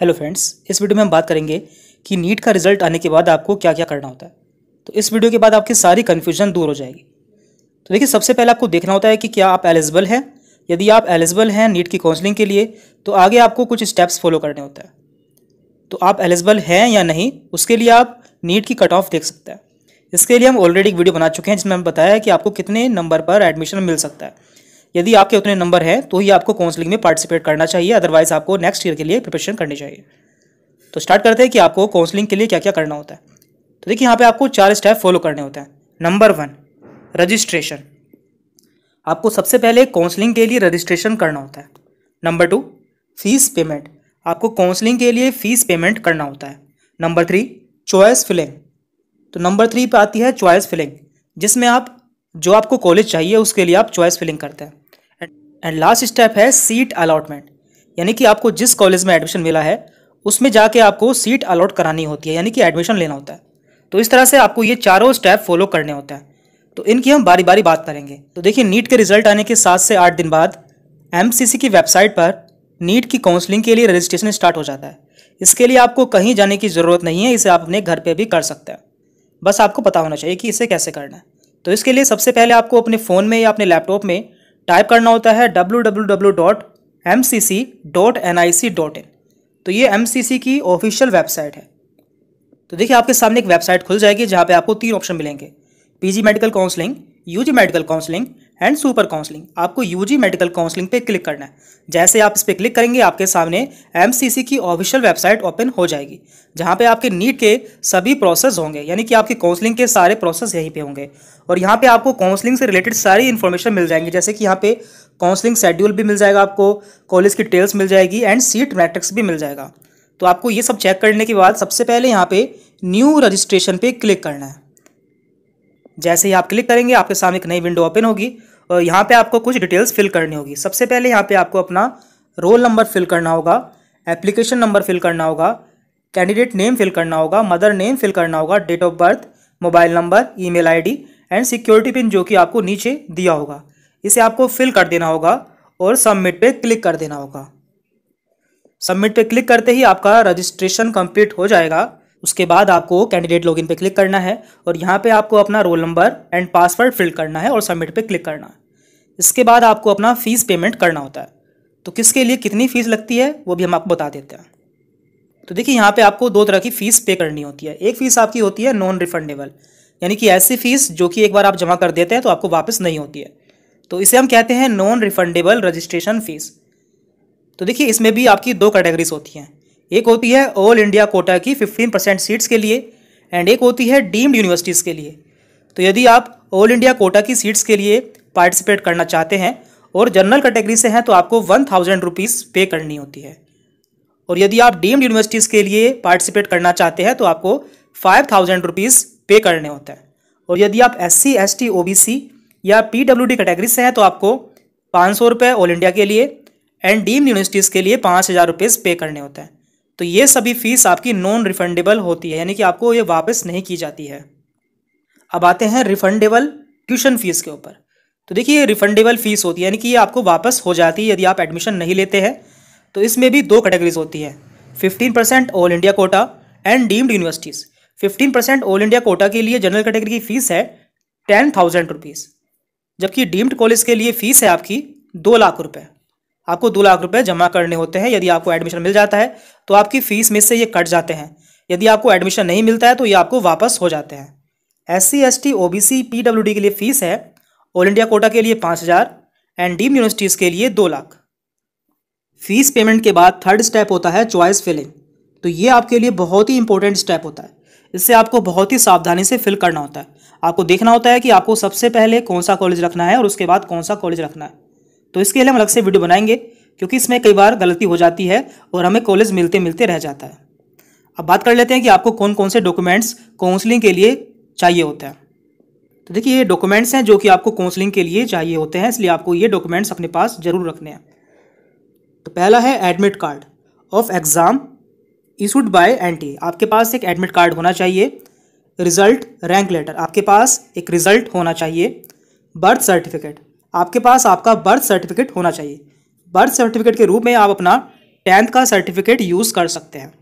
hello friends इस video में हम बात करेंगे कि नीट का रिजल्ट आने के बाद आपको क्या क्या करना होता है तो इस वीडियो के बाद आपकी सारी कन्फ्यूजन दूर हो जाएगी तो देखिए सबसे पहले आपको देखना होता है कि क्या आप एलिजिबल हैं यदि आप एलिजिबल हैं नीट की काउंसलिंग के लिए तो आगे आपको कुछ स्टेप्स फॉलो करने होते हैं तो आप एलिजिबल हैं या नहीं उसके लिए आप नीट की कट ऑफ देख सकते हैं इसके लिए हम ऑलरेडी एक वीडियो बना चुके हैं जिसमें हमें बताया है कि आपको कितने नंबर पर एडमिशन मिल सकता है यदि आपके उतने नंबर हैं तो ही आपको काउंसलिंग में पार्टिसिपेट करना चाहिए अदरवाइज आपको नेक्स्ट ईयर के लिए प्रिपरेशन करनी चाहिए तो स्टार्ट करते हैं कि आपको काउंसलिंग के लिए क्या क्या करना होता है तो देखिए यहाँ पे आपको चार स्टेप फॉलो करने होते हैं नंबर वन रजिस्ट्रेशन आपको सबसे पहले काउंसलिंग के लिए रजिस्ट्रेशन करना होता है नंबर टू फीस पेमेंट आपको काउंसलिंग के लिए फ़ीस पेमेंट करना होता है नंबर थ्री चॉइस फिलिंग तो नंबर थ्री पर आती है चॉइस फिलिंग जिसमें आप जो आपको कॉलेज चाहिए उसके लिए आप चॉइस फिलिंग करते हैं एंड लास्ट स्टेप है सीट अलॉटमेंट यानी कि आपको जिस कॉलेज में एडमिशन मिला है उसमें जाके आपको सीट अलॉट करानी होती है यानी कि एडमिशन लेना होता है तो इस तरह से आपको ये चारों स्टेप फॉलो करने होते हैं तो इनकी हम बारी बारी बात करेंगे तो देखिए नीट के रिजल्ट आने के सात से आठ दिन बाद एम की वेबसाइट पर नीट की काउंसलिंग के लिए रजिस्ट्रेशन स्टार्ट हो जाता है इसके लिए आपको कहीं जाने की ज़रूरत नहीं है इसे आप अपने घर पर भी कर सकते हैं बस आपको पता होना चाहिए कि इसे कैसे करना है तो इसके लिए सबसे पहले आपको अपने फ़ोन में या अपने लैपटॉप में टाइप करना होता है W W W dot M C C dot N I C dot in तो ये एम सी सी की ऑफिशियल वेबसाइट है तो देखिए आपके सामने एक वेबसाइट खुल जाएगी जहाँ पे आपको तीन ऑप्शन मिलेंगे PG medical counselling UG medical counselling and super counselling आपको यूजी मेडिकल काउंसलिंग पे क्लिक करना है जैसे आप इस पर क्लिक करेंगे आपके सामने एमसीसी की ऑफिशियल वेबसाइट ओपन हो जाएगी जहाँ पे आपके नीट के सभी प्रोसेस होंगे यानी कि आपके काउंसलिंग के सारे प्रोसेस यहीं पे होंगे और यहाँ पे आपको काउंसलिंग से रिलेटेड सारी इन्फॉर्मेशन मिल जाएंगी जैसे कि यहाँ पे काउंसलिंग शेड्यूल भी मिल जाएगा आपको कॉलेज की डिटेल्स मिल जाएगी एंड सीट मैट्रिक्स भी मिल जाएगा तो आपको ये सब चेक करने के बाद सबसे पहले यहाँ पे न्यू रजिस्ट्रेशन पे क्लिक करना है जैसे ही आप क्लिक करेंगे आपके सामने एक नई विंडो ओपन होगी यहाँ पे आपको कुछ डिटेल्स फिल करनी होगी सबसे पहले यहाँ पे आपको अपना रोल नंबर फिल करना होगा एप्लीकेशन नंबर फिल करना होगा कैंडिडेट नेम फिल करना होगा मदर नेम फिल करना होगा date of birth mobile number email and security pin जो कि आपको नीचे दिया होगा इसे आपको फिल कर देना होगा और सबमिट पर क्लिक कर देना होगा सबमिट पे क्लिक करते ही आपका रजिस्ट्रेशन कंप्लीट हो जाएगा उसके बाद आपको कैंडिडेट लॉगिन पे क्लिक करना है और यहाँ पे आपको अपना roll number and password fill करना है और सबमिट पे क्लिक करना है इसके बाद आपको अपना फ़ीस पेमेंट करना होता है तो किसके लिए कितनी फ़ीस लगती है वो भी हम आपको बता देते हैं तो देखिए यहाँ पे आपको दो तरह की फ़ीस पे करनी होती है एक फ़ीस आपकी होती है नॉन रिफंडेबल यानी कि ऐसी फ़ीस जो कि एक बार आप जमा कर देते हैं तो आपको वापस नहीं होती है तो इसे हम कहते हैं नॉन रिफंडेबल रजिस्ट्रेशन फ़ीस तो देखिए इसमें भी आपकी दो कैटेगरीज होती हैं एक होती है ऑल इंडिया कोटा की फिफ्टीन परसेंट सीट्स के लिए एंड एक होती है डीम्ड यूनिवर्सिटीज़ के लिए तो यदि आप ऑल इंडिया कोटा की सीट्स के लिए पार्टिसिपेट करना चाहते हैं और जनरल कैटेगरी से हैं तो आपको वन थाउजेंड रुपीज़ पे करनी होती है और यदि आप डीम्ड यूनिवर्सिटीज़ के लिए पार्टिसिपेट करना चाहते हैं तो आपको फाइव थाउजेंड रुपीज़ पे करने होते हैं और यदि आप S C S T O B C या पी डब्ल्यू डी कैटेगरी से हैं तो आपको पाँच सौ रुपये ऑल इंडिया के लिए एंड डीम्ड यूनिवर्सिटीज़ के लिए पाँच हज़ार रुपीज़ पे करने होते हैं तो ये सभी फ़ीस आपकी नॉन रिफंडेबल होती है यानी कि आपको ये वापस नहीं की जाती है अब आते हैं रिफंडेबल ट्यूशन फीस के ऊपर तो देखिए ये रिफंडेबल फीस होती है यानी कि ये आपको वापस हो जाती है यदि आप एडमिशन नहीं लेते हैं तो इसमें भी दो कैटेगरीज होती हैं fifteen percent all India quota and deemed universities fifteen percent all India quota के लिए जनरल कैटेगरी की फ़ीस है टेन थाउजेंड रुपीज़ जबकि डीम्ड कॉलेज के लिए फ़ीस है आपकी दो लाख रुपये आपको दो लाख रुपये जमा करने होते हैं यदि आपको एडमिशन मिल जाता है तो आपकी फ़ीस में से ये कट जाते हैं यदि आपको एडमिशन नहीं मिलता है तो ये आपको वापस हो जाते हैं S C S T O B C P W D के लिए फ़ीस है ऑल इंडिया कोटा के लिए पाँच हज़ार एंड डीम यूनिवर्सिटीज़ के लिए दो लाख फीस पेमेंट के बाद थर्ड स्टेप होता है चॉइस फिलिंग तो ये आपके लिए बहुत ही इंपॉर्टेंट स्टेप होता है इससे आपको बहुत ही सावधानी से फिल करना होता है आपको देखना होता है कि आपको सबसे पहले कौन सा कॉलेज रखना है और उसके बाद कौन सा कॉलेज रखना है तो इसके लिए हम अलग से वीडियो बनाएंगे क्योंकि इसमें कई बार गलती हो जाती है और हमें कॉलेज मिलते मिलते रह जाता है अब बात कर लेते हैं कि आपको कौन कौन से डॉक्यूमेंट्स काउंसलिंग के लिए चाहिए होते हैं तो देखिए ये डॉक्यूमेंट्स हैं जो कि आपको काउंसलिंग के लिए चाहिए होते हैं इसलिए आपको ये डॉक्यूमेंट्स अपने पास जरूर रखने हैं तो पहला है admit card of exam issued by NTA आपके पास एक एडमिट कार्ड होना चाहिए रिजल्ट रैंक लेटर आपके पास एक रिजल्ट होना चाहिए बर्थ सर्टिफिकेट आपके पास आपका बर्थ सर्टिफिकेट होना चाहिए बर्थ सर्टिफिकेट के रूप में आप अपना टेंथ का सर्टिफिकेट यूज़ कर सकते हैं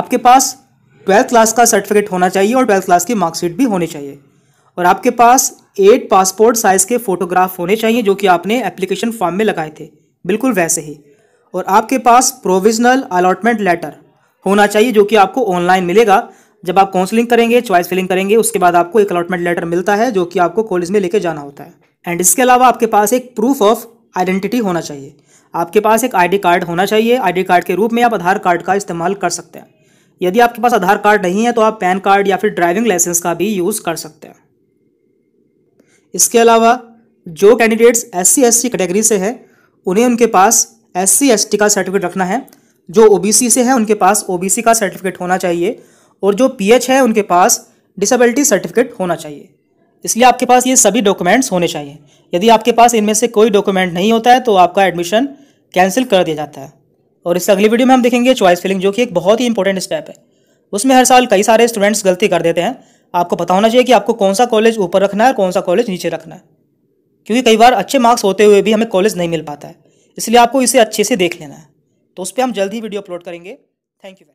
आपके पास ट्वेल्थ क्लास का सर्टिफिकेट होना चाहिए और ट्वेल्थ क्लास की मार्कशीट भी होनी चाहिए और आपके पास एट पासपोर्ट साइज़ के फ़ोटोग्राफ होने चाहिए जो कि आपने एप्लीकेशन फॉर्म में लगाए थे बिल्कुल वैसे ही और आपके पास प्रोविजनल अलॉटमेंट लेटर होना चाहिए जो कि आपको ऑनलाइन मिलेगा जब आप काउंसलिंग करेंगे चॉइस फिलिंग करेंगे उसके बाद आपको एक अलॉटमेंट लेटर मिलता है जो कि आपको कॉलेज में लेके जाना होता है एंड इसके अलावा आपके पास एक प्रूफ ऑफ आइडेंटिटी होना चाहिए आपके पास एक आईडी कार्ड होना चाहिए आईडी कार्ड के रूप में आप आधार कार्ड का इस्तेमाल कर सकते हैं यदि आपके पास आधार कार्ड नहीं है तो आप पैन कार्ड या फिर ड्राइविंग लाइसेंस का भी यूज़ कर सकते हैं इसके अलावा जो candidates S C S category से हैं उन्हें उनके पास एस सी एस का सर्टिफिकेट रखना है जो ओ से है उनके पास ओ का सर्टिफिकेट होना चाहिए और जो पी है उनके पास डिसेबिलिटी सर्टिफिकेट होना चाहिए इसलिए आपके पास ये सभी डॉक्यूमेंट्स होने चाहिए यदि आपके पास इनमें से कोई डॉक्यूमेंट नहीं होता है तो आपका एडमिशन कैंसिल कर दिया जाता है और इस अगली वीडियो में हम देखेंगे चॉइस फिलिंग जो कि एक बहुत ही इंपॉर्टेंट स्टेप है उसमें हर साल कई सारे स्टूडेंट्स गलती कर देते हैं आपको पता होना चाहिए कि आपको कौन सा कॉलेज ऊपर रखना है और कौन सा कॉलेज नीचे रखना है क्योंकि कई बार अच्छे मार्क्स होते हुए भी हमें कॉलेज नहीं मिल पाता है इसलिए आपको इसे अच्छे से देख लेना है तो उस पर हम जल्द ही वीडियो अपलोड करेंगे थैंक यू